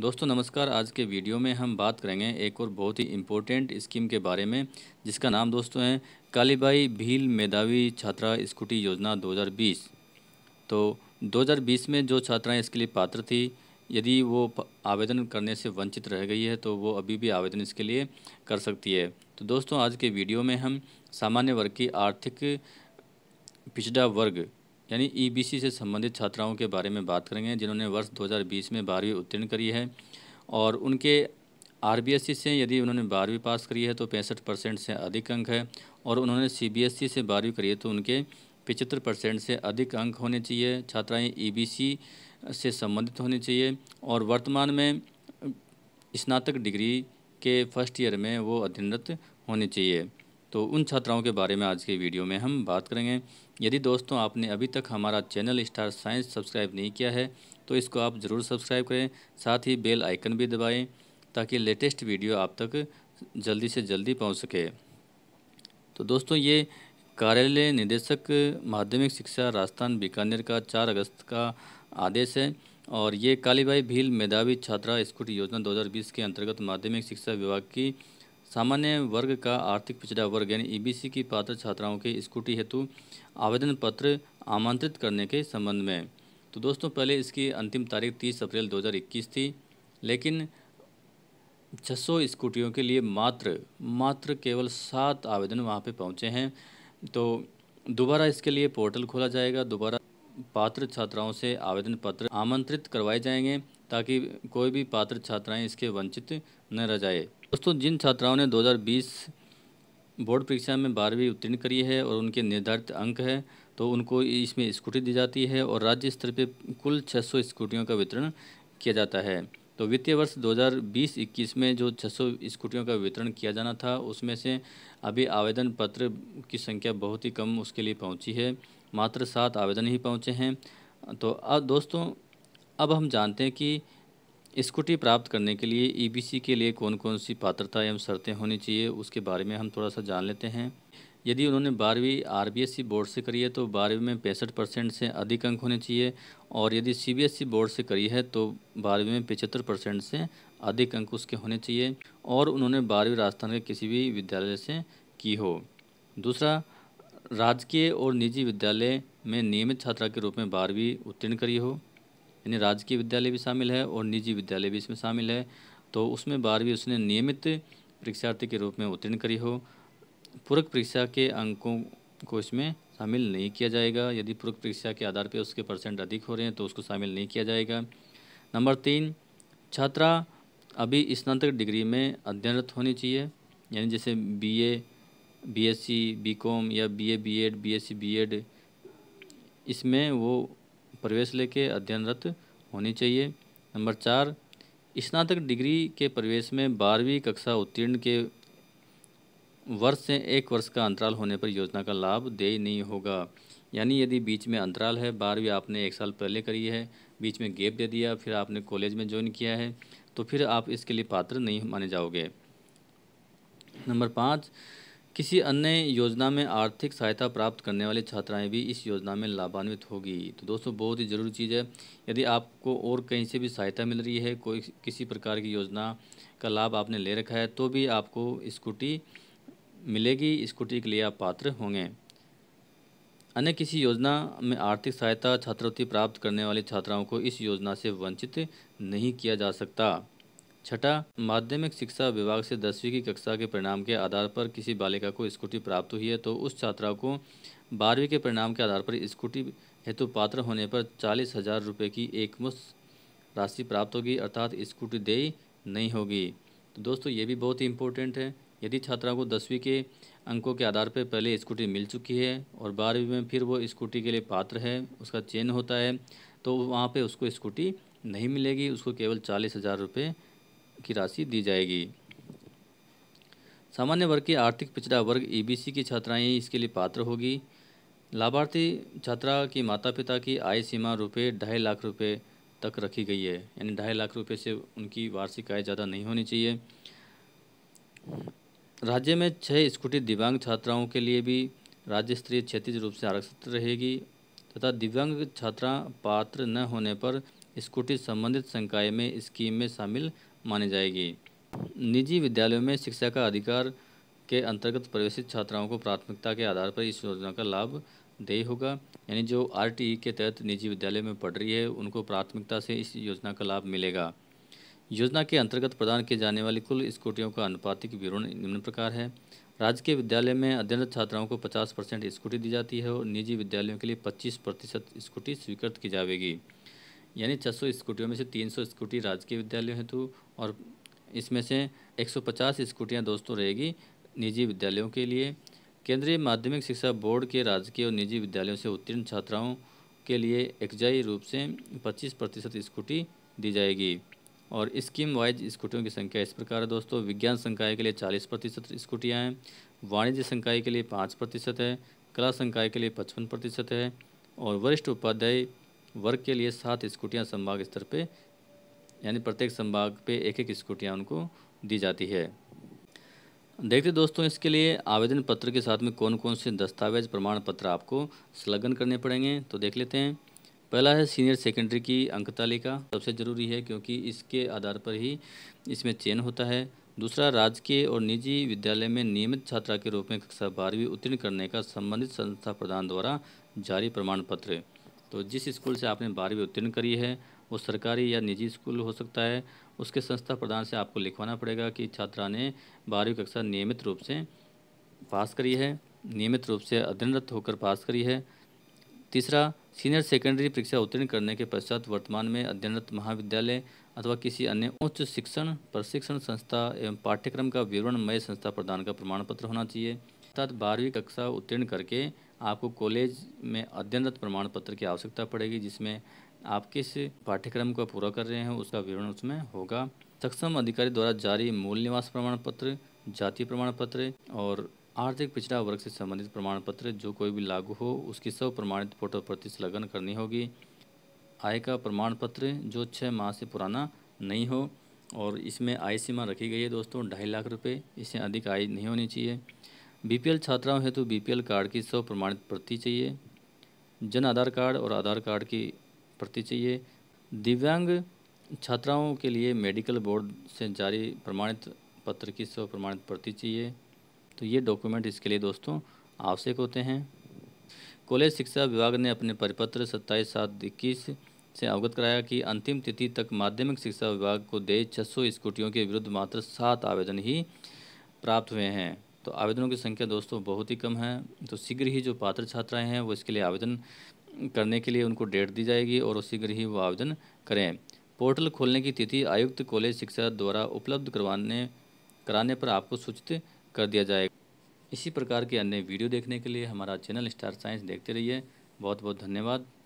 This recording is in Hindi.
दोस्तों नमस्कार आज के वीडियो में हम बात करेंगे एक और बहुत ही इम्पोर्टेंट स्कीम के बारे में जिसका नाम दोस्तों है कालीबाई भील मेधावी छात्रा स्कूटी योजना 2020 तो 2020 में जो छात्राएं इसके लिए पात्र थी यदि वो आवेदन करने से वंचित रह गई है तो वो अभी भी आवेदन इसके लिए कर सकती है तो दोस्तों आज के वीडियो में हम सामान्य वर्ग की आर्थिक पिछड़ा वर्ग यानी ईबीसी e से संबंधित छात्राओं के बारे में बात करेंगे जिन्होंने वर्ष 2020 में बारहवीं उत्तीर्ण करी है और उनके आरबीएससी से यदि उन्होंने बारहवीं पास करी है तो पैंसठ परसेंट से अधिक अंक है और उन्होंने सीबीएसई से बारहवीं करी है तो उनके पिचहत्तर परसेंट से अधिक अंक होने चाहिए छात्राएं ईबीसी e से संबंधित होने चाहिए और वर्तमान में स्नातक डिग्री के फर्स्ट ईयर में वो अध्ययनरत होने चाहिए तो उन छात्राओं के बारे में आज के वीडियो में हम बात करेंगे यदि दोस्तों आपने अभी तक हमारा चैनल स्टार साइंस सब्सक्राइब नहीं किया है तो इसको आप ज़रूर सब्सक्राइब करें साथ ही बेल आइकन भी दबाएं ताकि लेटेस्ट वीडियो आप तक जल्दी से जल्दी पहुंच सके तो दोस्तों ये कार्यालय निदेशक माध्यमिक शिक्षा राजस्थान बीकानेर का चार अगस्त का आदेश है और ये कालीबाई भील मेधावी छात्रा स्कूट योजना 2020 के अंतर्गत माध्यमिक शिक्षा विभाग की सामान्य वर्ग का आर्थिक पिछड़ा वर्ग यानी ईबीसी e की पात्र छात्राओं के स्कूटी हेतु आवेदन पत्र आमंत्रित करने के संबंध में तो दोस्तों पहले इसकी अंतिम तारीख 30 अप्रैल 2021 थी लेकिन 600 स्कूटियों के लिए मात्र मात्र केवल सात आवेदन वहाँ पे पहुँचे हैं तो दोबारा इसके लिए पोर्टल खोला जाएगा दोबारा पात्र छात्राओं से आवेदन पत्र आमंत्रित करवाए जाएंगे ताकि कोई भी पात्र छात्राएं इसके वंचित न रह जाए दोस्तों जिन छात्राओं ने 2020 बोर्ड परीक्षा में बारहवीं उत्तीर्ण करी है और उनके निर्धारित अंक है तो उनको इसमें स्कूटी दी जाती है और राज्य स्तर पर कुल छः स्कूटियों का वितरण किया जाता है तो वित्तीय वर्ष 2020-21 में जो 600 स्कूटियों का वितरण किया जाना था उसमें से अभी आवेदन पत्र की संख्या बहुत ही कम उसके लिए पहुंची है मात्र सात आवेदन ही पहुँचे हैं तो अब दोस्तों अब हम जानते हैं कि स्कूटी प्राप्त करने के लिए ई e के लिए कौन कौन सी पात्रता एवं शर्तें होनी चाहिए उसके बारे में हम थोड़ा सा जान लेते हैं यदि उन्होंने बारहवीं आर बोर्ड से करी है तो बारहवीं में पैंसठ परसेंट से अधिक अंक होने चाहिए और यदि सी बोर्ड से करी है तो बारहवीं में पचहत्तर परसेंट से अधिक अंक उसके होने चाहिए और उन्होंने बारहवीं राजस्थान के किसी भी विद्यालय से की हो दूसरा राजकीय और निजी विद्यालय में नियमित छात्रा के रूप में बारहवीं उत्तीर्ण करी हो यानी राजकीय विद्यालय भी शामिल है और निजी विद्यालय भी इसमें शामिल है तो उसमें बारहवीं उसने नियमित परीक्षार्थी के रूप में उत्तीर्ण करी हो पूरक परीक्षा के अंकों को इसमें शामिल नहीं किया जाएगा यदि पूर्व परीक्षा के आधार पर उसके परसेंट अधिक हो रहे हैं तो उसको शामिल नहीं किया जाएगा नंबर तीन छात्रा अभी स्नातक डिग्री में अध्ययनरत होनी चाहिए यानी जैसे बीए बीएससी बीकॉम या बीए बीएड बीएससी बीएड इसमें वो प्रवेश लेके अध्ययनरत होनी चाहिए नंबर चार स्नातक डिग्री के प्रवेश में बारहवीं कक्षा उत्तीर्ण के वर्ष से एक वर्ष का अंतराल होने पर योजना का लाभ देय नहीं होगा यानी यदि बीच में अंतराल है बारहवीं आपने एक साल पहले करी है बीच में गैप दे दिया फिर आपने कॉलेज में ज्वाइन किया है तो फिर आप इसके लिए पात्र नहीं माने जाओगे नंबर पाँच किसी अन्य योजना में आर्थिक सहायता प्राप्त करने वाली छात्राएं भी इस योजना में लाभान्वित होगी तो दोस्तों बहुत ही ज़रूरी चीज़ है यदि आपको और कहीं से भी सहायता मिल रही है कोई किसी प्रकार की योजना का लाभ आपने ले रखा है तो भी आपको स्कूटी मिलेगी स्कूटी के लिए आप पात्र होंगे अन्य किसी योजना में आर्थिक सहायता छात्रवृत्ति प्राप्त करने वाली छात्राओं को इस योजना से वंचित नहीं किया जा सकता छठा माध्यमिक शिक्षा विभाग से दसवीं की कक्षा के परिणाम के आधार पर किसी बालिका को स्कूटी प्राप्त हुई है तो उस छात्रा को बारहवीं के परिणाम के आधार पर स्कूटी हेतु पात्र होने पर चालीस हजार रुपये की एकमुश्त राशि प्राप्त होगी अर्थात स्कूटी देय नहीं होगी तो दोस्तों ये भी बहुत ही इम्पोर्टेंट है यदि छात्रा को दसवीं के अंकों के आधार पर पहले स्कूटी मिल चुकी है और बारहवीं में फिर वो स्कूटी के लिए पात्र है उसका चयन होता है तो वहाँ पे उसको स्कूटी नहीं मिलेगी उसको केवल चालीस हज़ार रुपये की राशि दी जाएगी सामान्य वर्ग के आर्थिक पिछड़ा वर्ग ईबीसी e की छात्राएं इसके लिए पात्र होगी लाभार्थी छात्रा की माता पिता की आय सीमा रुपये ढाई लाख रुपये तक रखी गई है यानी ढाई लाख रुपये से उनकी वार्षिक आय ज़्यादा नहीं होनी चाहिए राज्य में छः स्कूटी दिव्यांग छात्राओं के लिए भी राज्य स्तरीय क्षेत्रीय रूप से आरक्षित रहेगी तथा दिव्यांग छात्रा पात्र न होने पर स्कूटी संबंधित संकाय में स्कीम में शामिल मानी जाएगी निजी विद्यालयों में शिक्षा का अधिकार के अंतर्गत प्रवेशित छात्राओं को प्राथमिकता के आधार पर इस योजना का लाभ दे होगा यानी जो आर के तहत निजी विद्यालय में पढ़ रही है उनको प्राथमिकता से इस योजना का लाभ मिलेगा योजना के अंतर्गत प्रदान किए जाने वाली कुल स्कूटियों का अनुपातिक विवरण निम्न प्रकार है राज्य के विद्यालय में अध्ययनरत छात्राओं को 50 परसेंट स्कूटी दी जाती है और निजी विद्यालयों के लिए 25 प्रतिशत स्कूटी स्वीकृत की जाएगी यानी छः स्कूटियों में से 300 स्कूटी राजकीय विद्यालयों हेतु तो, और इसमें से 150 स्कूटियां दोस्तों रहेगी निजी विद्यालयों के लिए केंद्रीय माध्यमिक शिक्षा बोर्ड के राजकीय और निजी विद्यालयों से उत्तीर्ण छात्राओं के लिए एकजाई रूप से 25 प्रतिशत स्कूटी दी जाएगी और स्कीम वाइज स्कूटियों की संख्या इस प्रकार है दोस्तों विज्ञान संकाय के लिए चालीस प्रतिशत स्कूटियाँ हैं वाणिज्य संकाय के लिए पाँच प्रतिशत है कला संकाय के लिए पचपन प्रतिशत है और वरिष्ठ उपाध्याय वर्ग के लिए सात स्कूटियाँ संभाग स्तर पर यानी प्रत्येक संभाग पे एक एक स्कूटियाँ उनको दी जाती है देखते दोस्तों इसके लिए आवेदन पत्र के साथ में कौन कौन से दस्तावेज प्रमाण पत्र आपको संलग्न करने पड़ेंगे तो देख लेते हैं पहला है सीनियर सेकेंडरी की अंक तालिका सबसे ज़रूरी है क्योंकि इसके आधार पर ही इसमें चयन होता है दूसरा राजकीय और निजी विद्यालय में नियमित छात्रा के रूप में कक्षा बारहवीं उत्तीर्ण करने का संबंधित संस्था प्रधान द्वारा जारी प्रमाण पत्र तो जिस स्कूल से आपने बारहवीं उत्तीर्ण करी है वो सरकारी या निजी स्कूल हो सकता है उसके संस्था प्रधान से आपको लिखवाना पड़ेगा कि छात्रा ने बारहवीं कक्षा नियमित रूप से पास करी है नियमित रूप से अध्ययनरत होकर पास करी है तीसरा सीनियर सेकेंडरी परीक्षा उत्तीर्ण करने के पश्चात वर्तमान में अध्ययनरत महाविद्यालय अथवा किसी अन्य उच्च शिक्षण प्रशिक्षण संस्था एवं पाठ्यक्रम का विवरणमय संस्था प्रदान का प्रमाण पत्र होना चाहिए अर्थात बारहवीं कक्षा उत्तीर्ण करके आपको कॉलेज में अध्ययनरत प्रमाण पत्र की आवश्यकता पड़ेगी जिसमें आप किस पाठ्यक्रम को पूरा कर रहे हैं उसका विवरण उसमें होगा सक्षम अधिकारी द्वारा जारी मूल निवास प्रमाण पत्र जाति प्रमाण पत्र और आर्थिक पिछड़ा वर्ग से संबंधित प्रमाण पत्र जो कोई भी लागू हो उसकी सब प्रमाणित फोटो प्रति संलग्न करनी होगी आय का प्रमाण पत्र जो छः माह से पुराना नहीं हो और इसमें आय सीमा रखी गई है दोस्तों ढाई लाख रुपए इससे अधिक आय नहीं होनी चाहिए बीपीएल छात्राओं हेतु पी बीपीएल कार्ड की सौ प्रमाणित प्रति चाहिए जन आधार कार्ड और आधार कार्ड की प्रति चाहिए दिव्यांग छात्राओं के लिए मेडिकल बोर्ड से जारी प्रमाणित पत्र की सौ प्रमाणित प्रति चाहिए तो ये डॉक्यूमेंट इसके लिए दोस्तों आवश्यक होते हैं कॉलेज शिक्षा विभाग ने अपने परिपत्र सत्ताईस सात इक्कीस से अवगत कराया कि अंतिम तिथि तक माध्यमिक शिक्षा विभाग को छः 600 स्कूटियों के विरुद्ध मात्र सात आवेदन ही प्राप्त हुए हैं तो आवेदनों की संख्या दोस्तों बहुत ही कम है तो शीघ्र ही जो पात्र छात्राएं हैं वो इसके लिए आवेदन करने के लिए उनको डेट दी जाएगी और शीघ्र ही वो आवेदन करें पोर्टल खोलने की तिथि आयुक्त कॉलेज शिक्षा द्वारा उपलब्ध करवाने कराने पर आपको सूचित कर दिया जाएगा इसी प्रकार के अन्य वीडियो देखने के लिए हमारा चैनल स्टार साइंस देखते रहिए बहुत बहुत धन्यवाद